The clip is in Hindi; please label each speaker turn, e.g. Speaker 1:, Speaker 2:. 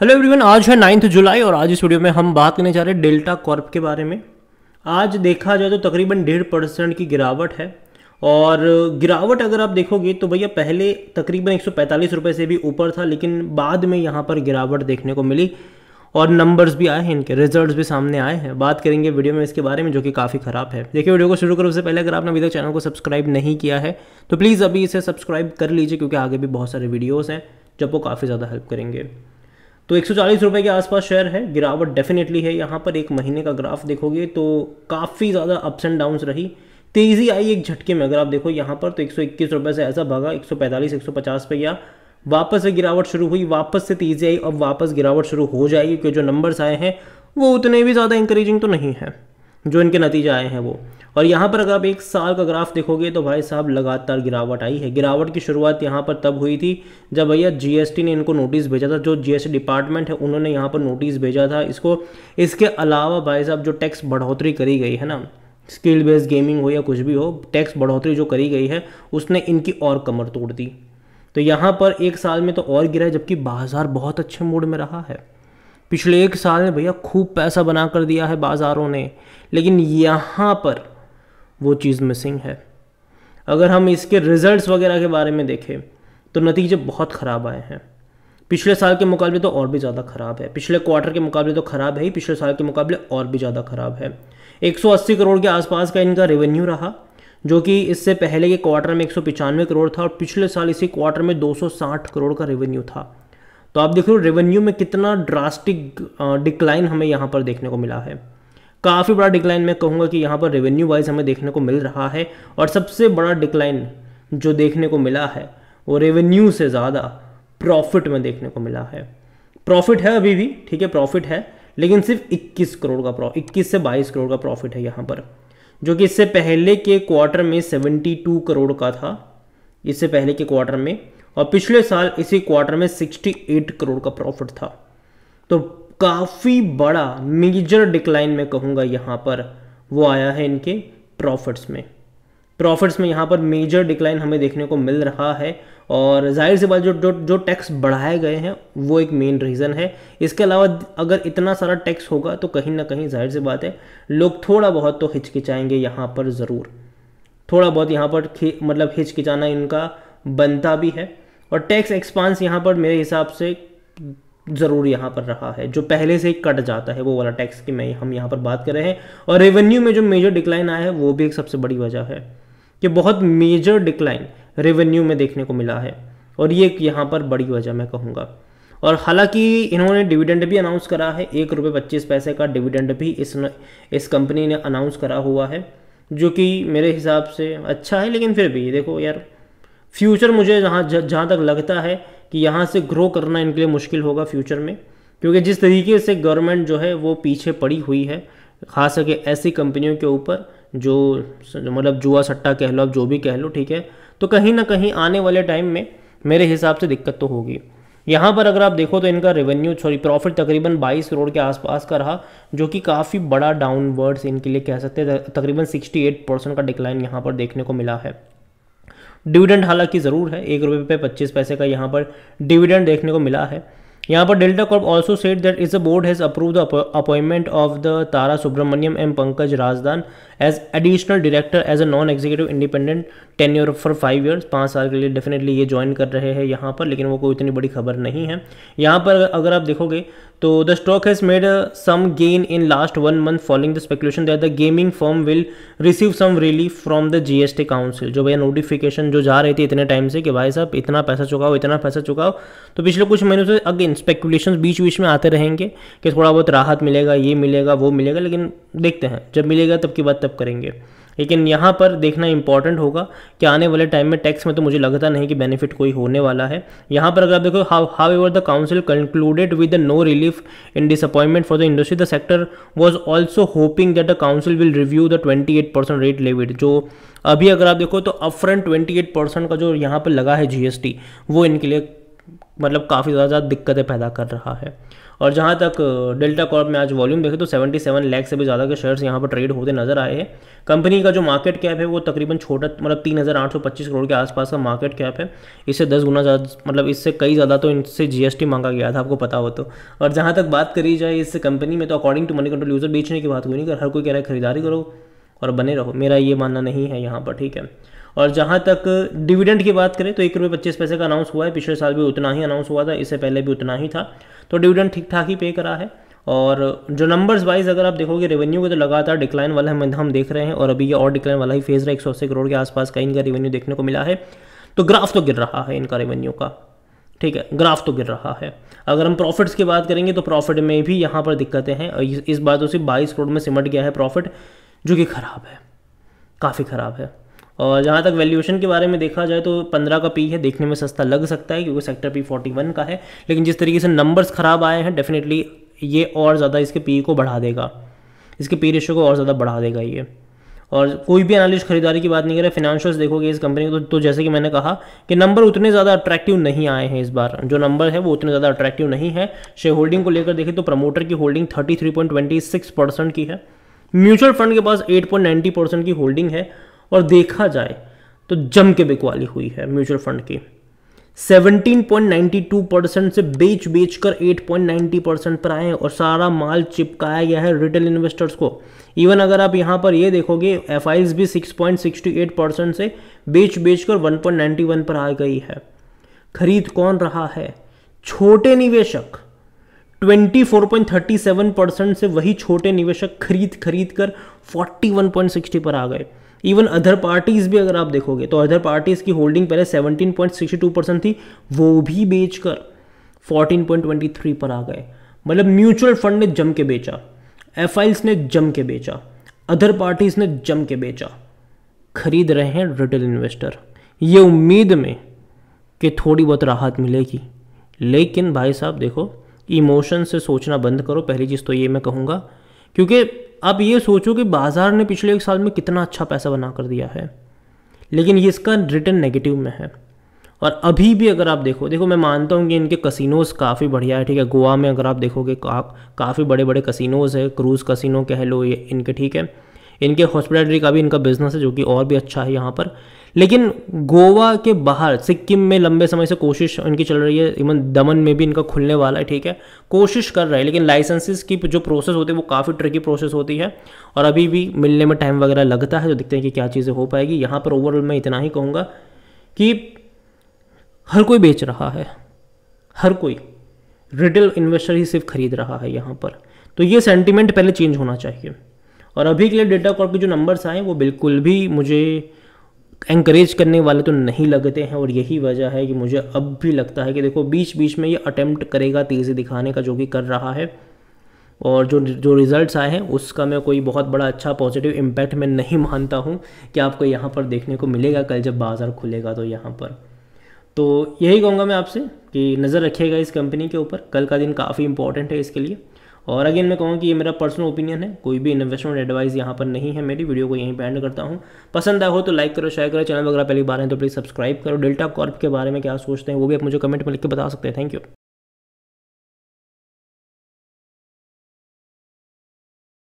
Speaker 1: हेलो एवरीवन आज है नाइन्थ जुलाई और आज इस वीडियो में हम बात करने जा रहे हैं डेल्टा कॉर्प के बारे में आज देखा जाए तो तकरीबन डेढ़ परसेंट की गिरावट है और गिरावट अगर आप देखोगे तो भैया पहले तकरीबन एक सौ से भी ऊपर था लेकिन बाद में यहाँ पर गिरावट देखने को मिली और नंबर्स भी आए हैं इनके रिजल्ट्स भी सामने आए हैं बात करेंगे वीडियो में इसके बारे में जो कि काफ़ी ख़राब है देखिए वीडियो को शुरू करो उससे पहले अगर आपने अभी तक चैनल को सब्सक्राइब नहीं किया है तो प्लीज़ अभी इसे सब्सक्राइब कर लीजिए क्योंकि आगे भी बहुत सारे वीडियोज़ हैं जब वो काफ़ी ज़्यादा हेल्प करेंगे तो एक सौ के आसपास शेयर है गिरावट डेफिनेटली है यहाँ पर एक महीने का ग्राफ देखोगे तो काफ़ी ज़्यादा अप्स एंड डाउन्स रही तेज़ी आई एक झटके में अगर आप देखो यहाँ पर तो एक रुपए से ऐसा भागा 145 150 पे गया वापस से गिरावट शुरू हुई वापस से तेज़ी आई अब वापस गिरावट शुरू हो जाएगी क्योंकि जो नंबर्स आए हैं वो उतने भी ज़्यादा इंकरेजिंग तो नहीं है जो इनके नतीजे आए हैं वो और यहाँ पर अगर आप एक साल का ग्राफ देखोगे तो भाई साहब लगातार गिरावट आई है गिरावट की शुरुआत यहाँ पर तब हुई थी जब भैया जीएसटी ने इनको नोटिस भेजा था जो जीएसटी डिपार्टमेंट है उन्होंने यहाँ पर नोटिस भेजा था इसको इसके अलावा भाई साहब जो टैक्स बढ़ोतरी करी गई है ना स्किल बेस्ड गेमिंग हो या कुछ भी हो टैक्स बढ़ोतरी जो करी गई है उसने इनकी और कमर तोड़ दी तो यहाँ पर एक साल में तो और गिरा है जबकि बाजार बहुत अच्छे मूड में रहा है पिछले एक साल में भैया खूब पैसा बना कर दिया है बाज़ारों ने लेकिन यहाँ पर वो चीज़ मिसिंग है अगर हम इसके रिज़ल्ट वगैरह के बारे में देखें तो नतीजे बहुत ख़राब आए हैं पिछले साल के मुकाबले तो और भी ज़्यादा ख़राब है पिछले क्वार्टर के मुकाबले तो ख़राब है ही पिछले साल के मुकाबले और भी ज़्यादा ख़राब है 180 करोड़ के आसपास का इनका रेवेन्यू रहा जो कि इससे पहले के क्वार्टर में एक करोड़ था और पिछले साल इसी क्वार्टर में 260 करोड़ का रेवेन्यू था तो आप देख रहे हो रेवेन्यू में कितना ड्रास्टिक डिक्लाइन हमें यहाँ पर देखने को मिला है काफ़ी बड़ा डिक्लाइन मैं कहूँगा कि यहाँ पर रेवेन्यू वाइज हमें देखने को मिल रहा है और सबसे बड़ा डिक्लाइन जो देखने को मिला है वो रेवेन्यू से ज़्यादा प्रॉफिट में देखने को मिला है प्रॉफिट है अभी भी ठीक है प्रॉफिट है लेकिन सिर्फ 21 करोड़ का प्रॉफिट 21 से 22 करोड़ का प्रॉफिट है यहाँ पर जो कि इससे पहले के क्वार्टर में 72 करोड़ का था इससे पहले के क्वार्टर में और पिछले साल इसी क्वार्टर में 68 करोड़ का प्रॉफिट था तो काफ़ी बड़ा मेजर डिक्लाइन मैं कहूँगा यहां पर वो आया है इनके प्रॉफिट्स में प्रॉफिट्स में यहां पर मेजर डिक्लाइन हमें देखने को मिल रहा है और जाहिर सी बात जो जो जो टैक्स बढ़ाए गए हैं वो एक मेन रीज़न है इसके अलावा अगर इतना सारा टैक्स होगा तो कहीं ना कहीं जाहिर सी बात है लोग थोड़ा बहुत तो हिचकिचाएंगे यहाँ पर ज़रूर थोड़ा बहुत यहाँ पर मतलब हिचकिचाना इनका बनता भी है और टैक्स एक्सपांस यहाँ पर मेरे हिसाब से ज़रूर यहाँ पर रहा है जो पहले से कट जाता है वो वाला टैक्स की मैं हम यहाँ पर बात कर रहे हैं और रेवेन्यू में जो मेजर डिक्लाइन आया है वो भी एक सबसे बड़ी वजह है कि बहुत मेजर डिक्लाइन रेवेन्यू में देखने को मिला है और ये एक यहाँ पर बड़ी वजह मैं कहूँगा और हालांकि इन्होंने डिविडेंड भी अनाउंस करा है एक रुपये पच्चीस पैसे का डिविडेंड भी इस न, इस कंपनी ने अनाउंस करा हुआ है जो कि मेरे हिसाब से अच्छा है लेकिन फिर भी देखो यार फ्यूचर मुझे जहाँ जहाँ तक लगता है कि यहाँ से ग्रो करना इनके लिए मुश्किल होगा फ्यूचर में क्योंकि जिस तरीके से गवर्नमेंट जो है वो पीछे पड़ी हुई है खास करके ऐसी कंपनियों के ऊपर जो मतलब जुआ सट्टा कह लो आप जो भी कह लो ठीक है तो कहीं ना कहीं आने वाले टाइम में मेरे हिसाब से दिक्कत तो होगी यहाँ पर अगर आप देखो तो इनका रेवेन्यू सॉरी प्रॉफिट तकरीबन 22 करोड़ के आसपास का रहा जो कि काफ़ी बड़ा डाउनवर्ड्स इनके लिए कह सकते हैं तकरीबन 68 परसेंट का डिक्लाइन यहाँ पर देखने को मिला है डिविडेंड हालांकि ज़रूर है एक रुपये पे पच्चीस पैसे का यहाँ पर डिविडेंड देखने को मिला है यहाँ पर Delta Corp also set that is a board has approve the appointment of the Tara Subramaniam M Pankaj Rajdan as additional director as a non executive independent ten year for five years पाँच साल के लिए डेफिनेटली ये ज्वाइन कर रहे हैं यहाँ पर लेकिन वो कोई इतनी बड़ी खबर नहीं है यहाँ पर अगर आप देखोगे तो the stock has made some gain in last one month following the speculation that the gaming form will receive some relief from the GST council जो भैया नोटिफिकेशन जो जा रही थी इतने टाइम से कि भाई साहब इतना पैसा चुकाओ इतना पैसा चुकाओ तो पिछले कुछ महीनों से अगेन स्पेकुलेशन बीच बीच में आते रहेंगे कि थोड़ा बहुत राहत मिलेगा ये मिलेगा वो मिलेगा लेकिन देखते हैं जब मिलेगा तब की बात तब करेंगे लेकिन यहाँ पर देखना इंपॉर्टेंट होगा कि आने वाले टाइम में टैक्स में तो मुझे लगता नहीं कि बेनिफिट कोई होने वाला है यहाँ पर अगर आप देखो however the council concluded with no relief in disappointment for the industry the sector was also hoping that the council will review the twenty eight percent rate levied जो अभी अगर आप देखो तो अपफ्रंट ट्वेंटी एट परसेंट का जो यहाँ पर लगा है टी वो इनके लिए मतलब काफ़ी ज़्यादा दिक्कतें पैदा कर रहा है और जहाँ तक डेल्टा कॉर्प में आज वॉल्यूम देखें तो 77 लाख से भी ज़्यादा के शेयर्स यहाँ पर ट्रेड होते नजर आए हैं कंपनी का जो मार्केट कैप है वो तकरीबन छोटा मतलब तीन करोड़ के आसपास का मार्केट कैप है इससे दस गुना ज़्यादा मतलब इससे कई ज़्यादा तो इनसे जीएसटी मांगा गया था आपको पता हो तो और जहाँ तक बात करी जाए इस कंपनी में तो according to Moneycontrol user बेचने की बात हुई नहीं कर हर कोई कह रहा है खरीदारी करो और बने रहो मेरा ये मानना नहीं है यहाँ पर ठीक है और जहाँ तक डिविडेंड की बात करें तो एक रुपये पच्चीस पैसे का अनाउंस हुआ है पिछले साल भी उतना ही अनाउंस हुआ था इससे पहले भी उतना ही था तो डिविडेंड ठीक ठाक ही पे करा है और जो नंबर्स वाइज अगर आप देखोगे रेवेन्यू का तो लगातार डिक्लाइन वाला है हम देख रहे हैं और अभी ये और डिक्लाइन वाला ही फेज रहा है एक सौ अस्सी करोड़ के आसपास का इनका रेवेन्यू देखने को मिला है तो ग्राफ तो गिर रहा है इनका रेवेन्यू का ठीक है ग्राफ तो गिर रहा है अगर हम प्रॉफिट्स की बात करेंगे तो प्रॉफिट में भी यहाँ पर दिक्कतें हैं इस बात तो सिर्फ बाईस करोड़ में सिमट गया है प्रॉफिट जो कि ख़राब है काफ़ी ख़राब है और जहाँ तक वैल्यूएशन के बारे में देखा जाए तो पंद्रह का पी है देखने में सस्ता लग सकता है क्योंकि सेक्टर पी फोर्टी वन का है लेकिन जिस तरीके से नंबर्स ख़राब आए हैं डेफिनेटली ये और ज़्यादा इसके पी को बढ़ा देगा इसके पी रेशो को और ज़्यादा बढ़ा देगा ये और कोई भी एनालिस्ट खरीदारी की बात नहीं करे फिनांशियल्स देखोगे इस कंपनी को तो, तो जैसे कि मैंने कहा कि नंबर उतने ज़्यादा अट्रैक्टिव नहीं आए हैं इस बार जो नंबर है वो उतने ज़्यादा अट्रैक्टिव नहीं है शेयर होल्डिंग को लेकर देखें तो प्रमोटर की होल्डिंग थर्टी परसेंट की है म्यूचुअल फंड के पास 8.90 परसेंट की होल्डिंग है और देखा जाए तो जम के बिकवाली हुई है म्यूचुअल फंड की 17.92 परसेंट से बेच बेच कर 8.90 परसेंट पर आए और सारा माल चिपकाया गया है रिटेल इन्वेस्टर्स को इवन अगर आप यहां पर ये देखोगे एफ भी 6.68 परसेंट से बेच बेच कर 1.91 पर आ गई है खरीद कौन रहा है छोटे निवेशक 24.37 परसेंट से वही छोटे निवेशक खरीद खरीद कर 41.60 पर आ गए इवन अदर पार्टीज भी अगर आप देखोगे तो अदर पार्टीज की होल्डिंग पहले 17.62 परसेंट थी वो भी बेचकर 14.23 पर आ गए मतलब म्यूचुअल फंड ने जम के बेचा एफ ने जम के बेचा अदर पार्टीज ने जम के बेचा खरीद रहे हैं रिटेल इन्वेस्टर ये उम्मीद में कि थोड़ी बहुत राहत मिलेगी लेकिन भाई साहब देखो इमोशन से सोचना बंद करो पहली चीज़ तो ये मैं कहूँगा क्योंकि आप ये सोचो कि बाज़ार ने पिछले एक साल में कितना अच्छा पैसा बना कर दिया है लेकिन ये इसका रिटर्न नेगेटिव में है और अभी भी अगर आप देखो देखो मैं मानता हूँ कि इनके कसिनोज काफ़ी बढ़िया है ठीक है गोवा में अगर आप देखोगे का, काफ़ी बड़े बड़े कसिनोज है क्रूज़ कसिनो कह लो ये इनके ठीक है इनके हॉस्पिटलिटी का भी इनका बिज़नेस है जो कि और भी अच्छा है यहाँ पर लेकिन गोवा के बाहर सिक्किम में लंबे समय से कोशिश इनकी चल रही है इवन दमन में भी इनका खुलने वाला है ठीक है कोशिश कर रहे हैं लेकिन लाइसेंसेस की जो प्रोसेस होती है वो काफ़ी ट्रिकी प्रोसेस होती है और अभी भी मिलने में टाइम वगैरह लगता है तो देखते हैं कि क्या चीज़ें हो पाएगी यहाँ पर ओवरऑल मैं इतना ही कहूँगा कि हर कोई बेच रहा है हर कोई रिटेल इन्वेस्टर ही सिर्फ खरीद रहा है यहाँ पर तो ये सेंटिमेंट पहले चेंज होना चाहिए और अभी के लिए डेटा कॉर्प के जो नंबर्स आए वो बिल्कुल भी मुझे एंकरेज करने वाले तो नहीं लगते हैं और यही वजह है कि मुझे अब भी लगता है कि देखो बीच बीच में ये अटैम्प्ट करेगा तेज़ी दिखाने का जो कि कर रहा है और जो जो रिज़ल्ट्स आए हैं उसका मैं कोई बहुत बड़ा अच्छा पॉजिटिव इम्पैक्ट मैं नहीं मानता हूँ कि आपको यहाँ पर देखने को मिलेगा कल जब बाज़ार खुलेगा तो यहाँ पर तो यही कहूँगा मैं आपसे कि नज़र रखिएगा इस कंपनी के ऊपर कल का दिन काफ़ी इंपॉर्टेंट है इसके लिए और अगेन मैं कहूँगा कि ये मेरा पर्सनल ओपिनियन है कोई भी इन्वेस्टमेंट एडवाइस यहाँ पर नहीं है मेरी वीडियो को यहीं पर करता हूँ पसंद आया हो तो लाइक करो शेयर करो चैनल वगैरह पहली बार है तो प्लीज़ सब्सक्राइब करो डेल्टा कॉर्प के बारे में क्या सोचते हैं वो भी आप मुझे कमेंट में लिख के बता सकते हैं थैंक यू